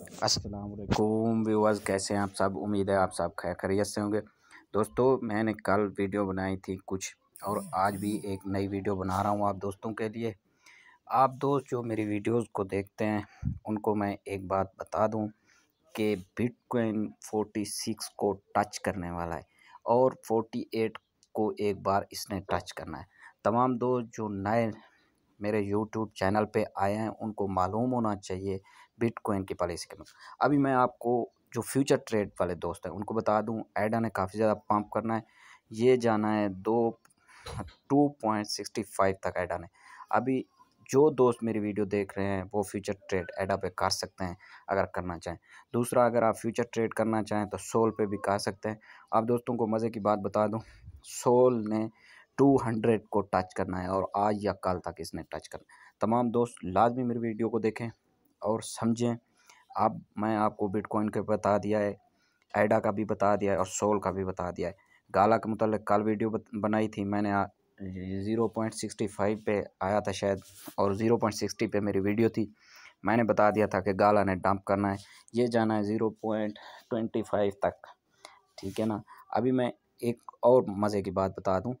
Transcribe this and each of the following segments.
वालेकुम व्यूअर्स कैसे हैं आप सब उम्मीद है आप सब खैर खैरियत से होंगे दोस्तों मैंने कल वीडियो बनाई थी कुछ और आज भी एक नई वीडियो बना रहा हूँ आप दोस्तों के लिए आप दोस्त जो मेरी वीडियोस को देखते हैं उनको मैं एक बात बता दूं कि बिटकॉइन 46 को टच करने वाला है और 48 को एक बार इसने टच करना है तमाम दोस्त जो नए मेरे यूट्यूब चैनल पे आए हैं उनको मालूम होना चाहिए बिटकॉइन की पॉलिसी के मतलब अभी मैं आपको जो फ्यूचर ट्रेड वाले दोस्त हैं उनको बता दूं एडा ने काफ़ी ज़्यादा पंप करना है ये जाना है दो टू पॉइंट सिक्सटी फाइव तक एडा ने अभी जो दोस्त मेरी वीडियो देख रहे हैं वो फ्यूचर ट्रेड एडा पे कर सकते हैं अगर करना चाहें दूसरा अगर आप फ्यूचर ट्रेड करना चाहें तो सोल पे भी कर सकते हैं आप दोस्तों को मज़े की बात बता दूँ सोल ने टू हंड्रेड को टच करना है और आज या कल तक इसने टच करना है तमाम दोस्त लाजमी मेरी वीडियो को देखें और समझें अब मैं आपको बिटकॉइन का बता दिया है एडा का भी बता दिया है और सोल का भी बता दिया है गाला के मतलब कल वीडियो बनाई थी मैंने ज़ीरो पॉइंट सिक्सटी फाइव पर आया था शायद और ज़ीरो पॉइंट सिक्सटी पर मेरी वीडियो थी मैंने बता दिया था कि गाला ने डंप करना है ये जाना है ज़ीरो पॉइंट ट्वेंटी फाइव तक ठीक है ना अभी मैं एक और मज़े की बात बता दूँ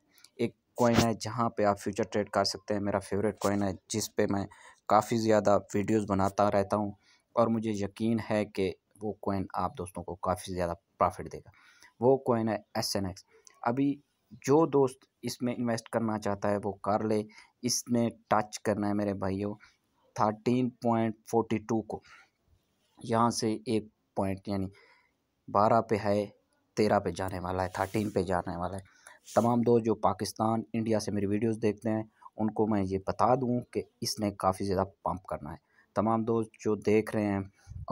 कॉइन है जहाँ पे आप फ्यूचर ट्रेड कर सकते हैं मेरा फेवरेट कॉइन है जिस पे मैं काफ़ी ज़्यादा वीडियोस बनाता रहता हूँ और मुझे यकीन है कि वो कॉइन आप दोस्तों को काफ़ी ज़्यादा प्रॉफिट देगा वो कॉइन है एस एन एक्स अभी जो दोस्त इसमें इन्वेस्ट करना चाहता है वो कर ले इसने टच करना है मेरे भाइयों थर्टीन पॉइंट फोर्टी टू को यहाँ से एक पॉइंट यानी बारह पे है तेरह पे जाने वाला है थर्टीन पे जाने वाला है तमाम दोस्त जो पाकिस्तान इंडिया से मेरी वीडियोस देखते हैं उनको मैं ये बता दूं कि इसने काफ़ी ज़्यादा पंप करना है तमाम दोस्त जो देख रहे हैं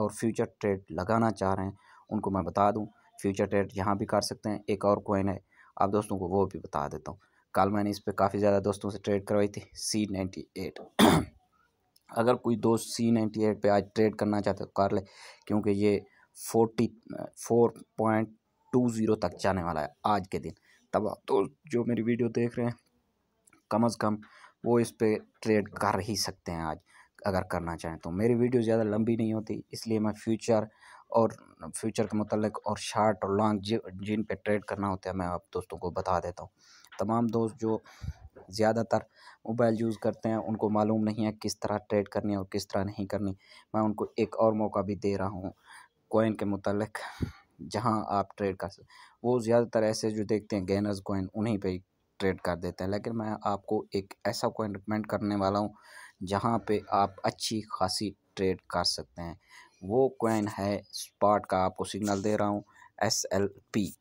और फ्यूचर ट्रेड लगाना चाह रहे हैं उनको मैं बता दूं फ्यूचर ट्रेड यहाँ भी कर सकते हैं एक और कोइन है आप दोस्तों को वो भी बता देता हूँ कल मैंने इस पर काफ़ी ज़्यादा दोस्तों से ट्रेड करवाई थी सी नाइन्टी एट अगर कोई दोस्त सी नाइन्टी एट पर आज ट्रेड करना चाहते तो कर ले क्योंकि ये forty four point two zero तक जाने वाला है आज के दिन तब दोस्त तो जो मेरी वीडियो देख रहे हैं कम अज़ कम वो इस पर ट्रेड कर ही सकते हैं आज अगर करना चाहें तो मेरी वीडियो ज़्यादा लंबी नहीं होती इसलिए मैं फ्यूचर और फ्यूचर के मतलब और शार्ट और लॉन्ग जि, जिन पे ट्रेड करना होता है मैं आप दोस्तों को बता देता हूँ तमाम दोस्त जो ज़्यादातर मोबाइल यूज़ करते हैं उनको मालूम नहीं है किस तरह ट्रेड करनी है और किस तरह नहीं करनी मैं उनको एक और मौका भी दे रहा हूँ कोइन के मतलब जहाँ आप ट्रेड कर सकते वो ज़्यादातर ऐसे जो देखते हैं गैनर्स कोइन उन्हीं पे ट्रेड कर देते हैं लेकिन मैं आपको एक ऐसा कोइन रिकमेंड करने वाला हूँ जहाँ पे आप अच्छी खासी ट्रेड कर सकते हैं वो कोइन है स्पॉट का आपको सिग्नल दे रहा हूँ एस एल पी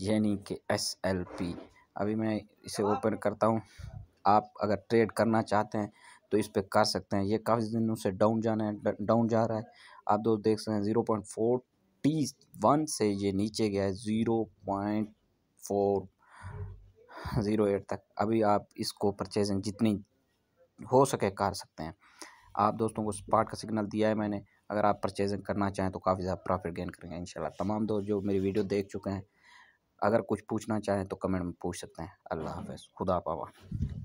यानी कि एस एल पी अभी मैं इसे ओपन हाँ। करता हूँ आप अगर ट्रेड करना चाहते हैं तो इस पर कर सकते हैं ये काफ़ी दिनों से डाउन जाना है डाउन जा रहा है आप दोस्त देख सकते हैं zero point four thirty one से ये नीचे गया है zero point four zero eight तक अभी आप इसको परचेजिंग जितनी हो सके कर सकते हैं आप दोस्तों को स्पार्ट का सिग्नल दिया है मैंने अगर आप परचेजिंग करना चाहें तो काफ़ी ज़्यादा प्रॉफिट गेन करेंगे इंशाल्लाह तमाम दोस्त जो मेरी वीडियो देख चुके हैं अगर कुछ पूछना चाहें तो कमेंट में पूछ सकते हैं अल्लाह हाफ खुदा पावा